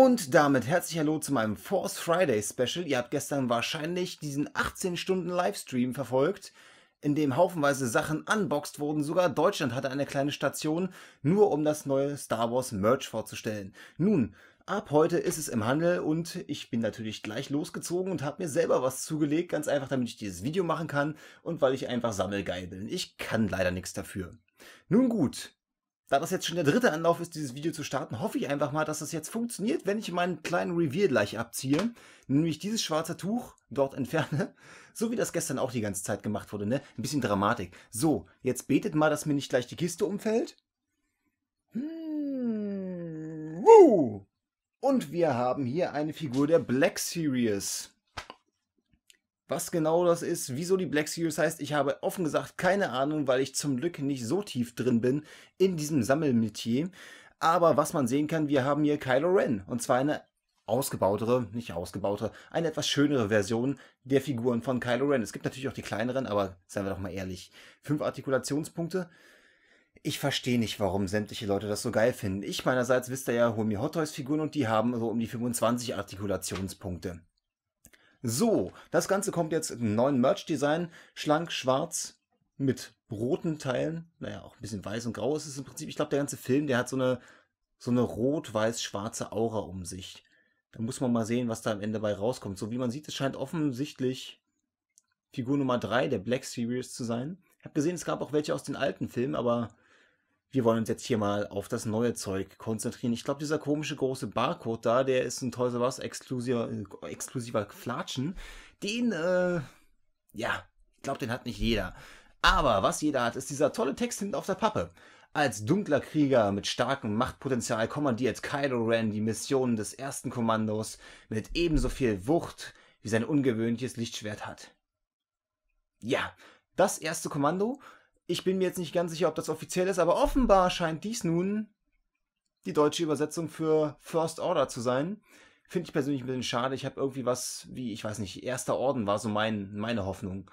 Und damit herzlich hallo zu meinem Force Friday Special. Ihr habt gestern wahrscheinlich diesen 18 Stunden Livestream verfolgt, in dem haufenweise Sachen unboxed wurden. Sogar Deutschland hatte eine kleine Station, nur um das neue Star Wars Merch vorzustellen. Nun, ab heute ist es im Handel und ich bin natürlich gleich losgezogen und habe mir selber was zugelegt, ganz einfach, damit ich dieses Video machen kann und weil ich einfach sammelgeil bin. Ich kann leider nichts dafür. Nun gut, da das jetzt schon der dritte Anlauf ist, dieses Video zu starten, hoffe ich einfach mal, dass das jetzt funktioniert, wenn ich meinen kleinen Reveal gleich abziehe, nämlich dieses schwarze Tuch dort entferne, so wie das gestern auch die ganze Zeit gemacht wurde, ne? Ein bisschen Dramatik. So, jetzt betet mal, dass mir nicht gleich die Kiste umfällt. Hm. Woo! Und wir haben hier eine Figur der Black Series. Was genau das ist, wieso die Black Series heißt, ich habe offen gesagt keine Ahnung, weil ich zum Glück nicht so tief drin bin in diesem Sammelmetier. Aber was man sehen kann, wir haben hier Kylo Ren. Und zwar eine ausgebautere, nicht ausgebautere, eine etwas schönere Version der Figuren von Kylo Ren. Es gibt natürlich auch die kleineren, aber seien wir doch mal ehrlich. Fünf Artikulationspunkte. Ich verstehe nicht, warum sämtliche Leute das so geil finden. Ich meinerseits wisst ihr ja, hol mir Hot Toys Figuren und die haben so um die 25 Artikulationspunkte. So, das Ganze kommt jetzt im neuen Merch-Design. Schlank, schwarz, mit roten Teilen. Naja, auch ein bisschen weiß und grau ist es im Prinzip. Ich glaube, der ganze Film, der hat so eine, so eine rot-weiß-schwarze Aura um sich. Da muss man mal sehen, was da am Ende bei rauskommt. So wie man sieht, es scheint offensichtlich Figur Nummer 3 der Black Series zu sein. Ich habe gesehen, es gab auch welche aus den alten Filmen, aber wir wollen uns jetzt hier mal auf das neue Zeug konzentrieren. Ich glaube, dieser komische große Barcode da, der ist ein Toys R Us exklusiver, äh, exklusiver Flatschen. Den, äh, ja, ich glaube, den hat nicht jeder. Aber was jeder hat, ist dieser tolle Text hinten auf der Pappe. Als dunkler Krieger mit starkem Machtpotenzial kommandiert Kylo Ren die Missionen des ersten Kommandos mit ebenso viel Wucht, wie sein ungewöhnliches Lichtschwert hat. Ja, das erste Kommando ich bin mir jetzt nicht ganz sicher, ob das offiziell ist, aber offenbar scheint dies nun die deutsche Übersetzung für First Order zu sein. Finde ich persönlich ein bisschen schade. Ich habe irgendwie was wie, ich weiß nicht, erster Orden war so mein, meine Hoffnung.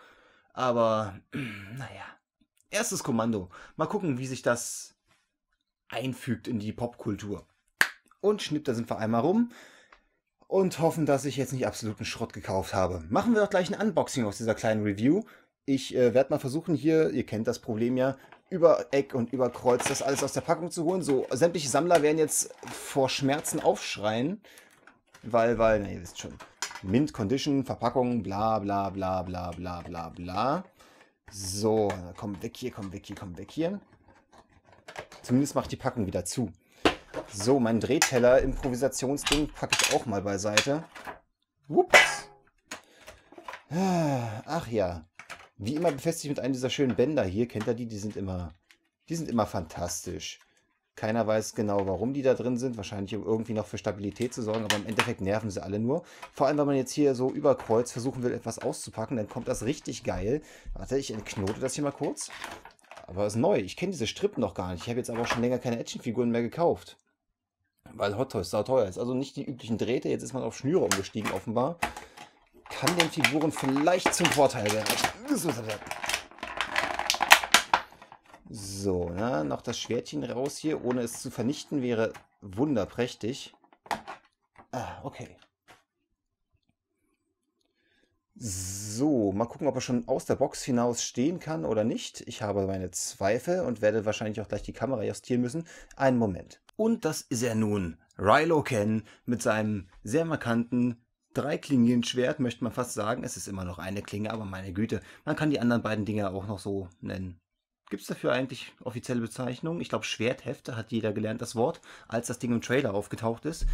Aber naja, erstes Kommando. Mal gucken, wie sich das einfügt in die Popkultur. Und schnipp, da sind wir einmal rum. Und hoffen, dass ich jetzt nicht absoluten Schrott gekauft habe. Machen wir doch gleich ein Unboxing aus dieser kleinen Review. Ich äh, werde mal versuchen hier, ihr kennt das Problem ja, über Eck und über Kreuz das alles aus der Packung zu holen. So, sämtliche Sammler werden jetzt vor Schmerzen aufschreien, weil, weil, na, ihr wisst schon, Mint Condition, Verpackung, bla bla bla bla bla bla bla. So, komm weg hier, komm weg hier, komm weg hier. Zumindest macht die Packung wieder zu. So, mein Drehteller, Improvisationsding, packe ich auch mal beiseite. Ups. Ah, ach ja, wie immer befestigt mit einem dieser schönen Bänder hier. Kennt ihr die? Die sind immer, die sind immer fantastisch. Keiner weiß genau, warum die da drin sind. Wahrscheinlich, um irgendwie noch für Stabilität zu sorgen. Aber im Endeffekt nerven sie alle nur. Vor allem, wenn man jetzt hier so über versuchen will, etwas auszupacken, dann kommt das richtig geil. Warte, ich entknote das hier mal kurz. Aber das ist neu. Ich kenne diese Strippen noch gar nicht. Ich habe jetzt aber auch schon länger keine Actionfiguren mehr gekauft. Weil Hot Toys sau teuer ist. Also nicht die üblichen Drähte. Jetzt ist man auf Schnüre umgestiegen, offenbar kann den Figuren vielleicht zum Vorteil werden. So, na, noch das Schwertchen raus hier, ohne es zu vernichten, wäre wunderprächtig. Ah, okay. So, mal gucken, ob er schon aus der Box hinaus stehen kann oder nicht. Ich habe meine Zweifel und werde wahrscheinlich auch gleich die Kamera justieren müssen. Einen Moment. Und das ist er nun, Rilo Ken, mit seinem sehr markanten Dreiklinien-Schwert, möchte man fast sagen. Es ist immer noch eine Klinge, aber meine Güte, man kann die anderen beiden Dinge auch noch so nennen. Gibt es dafür eigentlich offizielle Bezeichnungen? Ich glaube, Schwerthefte hat jeder gelernt, das Wort, als das Ding im Trailer aufgetaucht ist.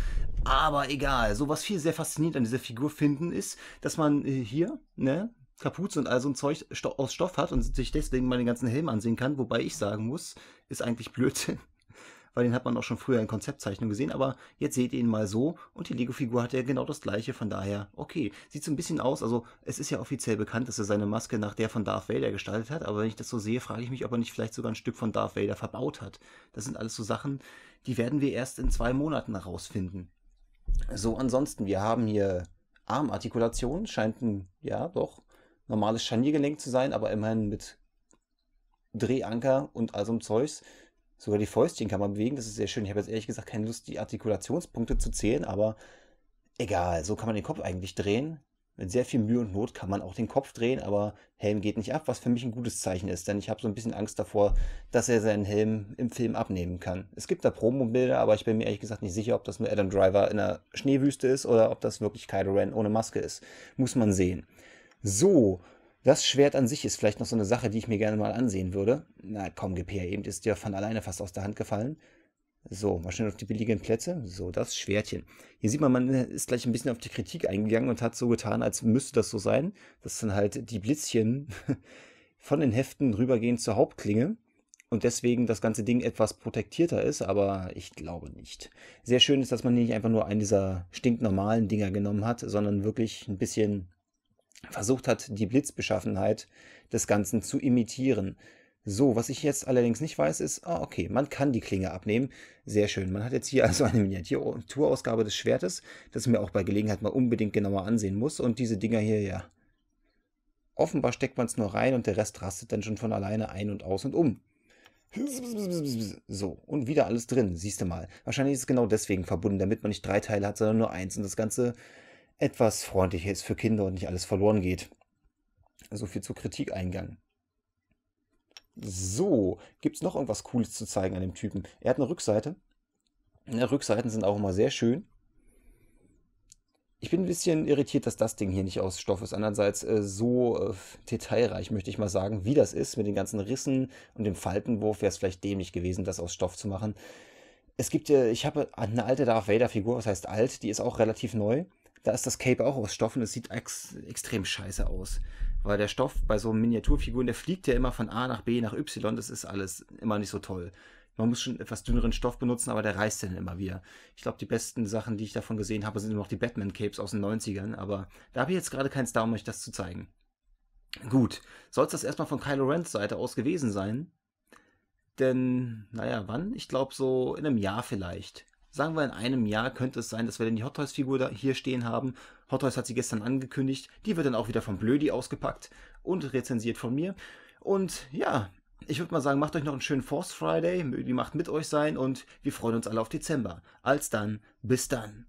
Aber egal, so was viel sehr faszinierend an dieser Figur finden ist, dass man äh, hier, ne, Kapuze und all so ein Zeug aus Stoff hat und sich deswegen mal den ganzen Helm ansehen kann. Wobei ich sagen muss, ist eigentlich Blödsinn weil den hat man auch schon früher in Konzeptzeichnung gesehen, aber jetzt seht ihr ihn mal so und die Lego-Figur hat ja genau das gleiche, von daher, okay. Sieht so ein bisschen aus, also es ist ja offiziell bekannt, dass er seine Maske nach der von Darth Vader gestaltet hat, aber wenn ich das so sehe, frage ich mich, ob er nicht vielleicht sogar ein Stück von Darth Vader verbaut hat. Das sind alles so Sachen, die werden wir erst in zwei Monaten herausfinden. So, ansonsten, wir haben hier Armartikulation, scheint ein, ja, doch, normales Scharniergelenk zu sein, aber immerhin mit Drehanker und all so Zeugs. Sogar die Fäustchen kann man bewegen, das ist sehr schön. Ich habe jetzt ehrlich gesagt keine Lust, die Artikulationspunkte zu zählen, aber egal, so kann man den Kopf eigentlich drehen. Mit sehr viel Mühe und Not kann man auch den Kopf drehen, aber Helm geht nicht ab, was für mich ein gutes Zeichen ist, denn ich habe so ein bisschen Angst davor, dass er seinen Helm im Film abnehmen kann. Es gibt da promo aber ich bin mir ehrlich gesagt nicht sicher, ob das nur Adam Driver in der Schneewüste ist oder ob das wirklich Kylo Ren ohne Maske ist. Muss man sehen. So, das Schwert an sich ist vielleicht noch so eine Sache, die ich mir gerne mal ansehen würde. Na komm, GPR eben ist dir von alleine fast aus der Hand gefallen. So, mal schnell auf die billigen Plätze. So, das Schwertchen. Hier sieht man, man ist gleich ein bisschen auf die Kritik eingegangen und hat so getan, als müsste das so sein. Das sind halt die Blitzchen von den Heften rübergehen zur Hauptklinge und deswegen das ganze Ding etwas protektierter ist, aber ich glaube nicht. Sehr schön ist, dass man hier nicht einfach nur einen dieser stinknormalen Dinger genommen hat, sondern wirklich ein bisschen versucht hat, die Blitzbeschaffenheit des Ganzen zu imitieren. So, was ich jetzt allerdings nicht weiß, ist, ah, okay, man kann die Klinge abnehmen. Sehr schön. Man hat jetzt hier also eine Miniaturausgabe des Schwertes, das ich mir auch bei Gelegenheit mal unbedingt genauer ansehen muss. Und diese Dinger hier, ja. Offenbar steckt man es nur rein und der Rest rastet dann schon von alleine ein und aus und um. So, und wieder alles drin, siehst du mal. Wahrscheinlich ist es genau deswegen verbunden, damit man nicht drei Teile hat, sondern nur eins und das Ganze etwas freundlicher ist für Kinder und nicht alles verloren geht. So viel zur Kritikeingang. So, gibt es noch irgendwas Cooles zu zeigen an dem Typen? Er hat eine Rückseite. Ja, Rückseiten sind auch immer sehr schön. Ich bin ein bisschen irritiert, dass das Ding hier nicht aus Stoff ist. Andererseits äh, so äh, detailreich, möchte ich mal sagen, wie das ist mit den ganzen Rissen und dem Faltenwurf, wäre es vielleicht dämlich gewesen, das aus Stoff zu machen. Es gibt, äh, ich habe eine alte Darth Vader-Figur, was heißt alt, die ist auch relativ neu. Da ist das Cape auch aus Stoff und es sieht ex extrem scheiße aus. Weil der Stoff bei so Miniaturfiguren, der fliegt ja immer von A nach B nach Y, das ist alles immer nicht so toll. Man muss schon etwas dünneren Stoff benutzen, aber der reißt dann immer wieder. Ich glaube, die besten Sachen, die ich davon gesehen habe, sind immer noch die Batman-Capes aus den 90ern, aber da habe ich jetzt gerade keins da, um euch das zu zeigen. Gut, soll es das erstmal von Kylo Rens Seite aus gewesen sein? Denn, naja, wann? Ich glaube so in einem Jahr vielleicht. Sagen wir, in einem Jahr könnte es sein, dass wir dann die Hot Toys-Figur hier stehen haben. Hot Toys hat sie gestern angekündigt. Die wird dann auch wieder vom Blödi ausgepackt und rezensiert von mir. Und ja, ich würde mal sagen, macht euch noch einen schönen Force Friday. Die macht mit euch sein und wir freuen uns alle auf Dezember. Als dann, bis dann.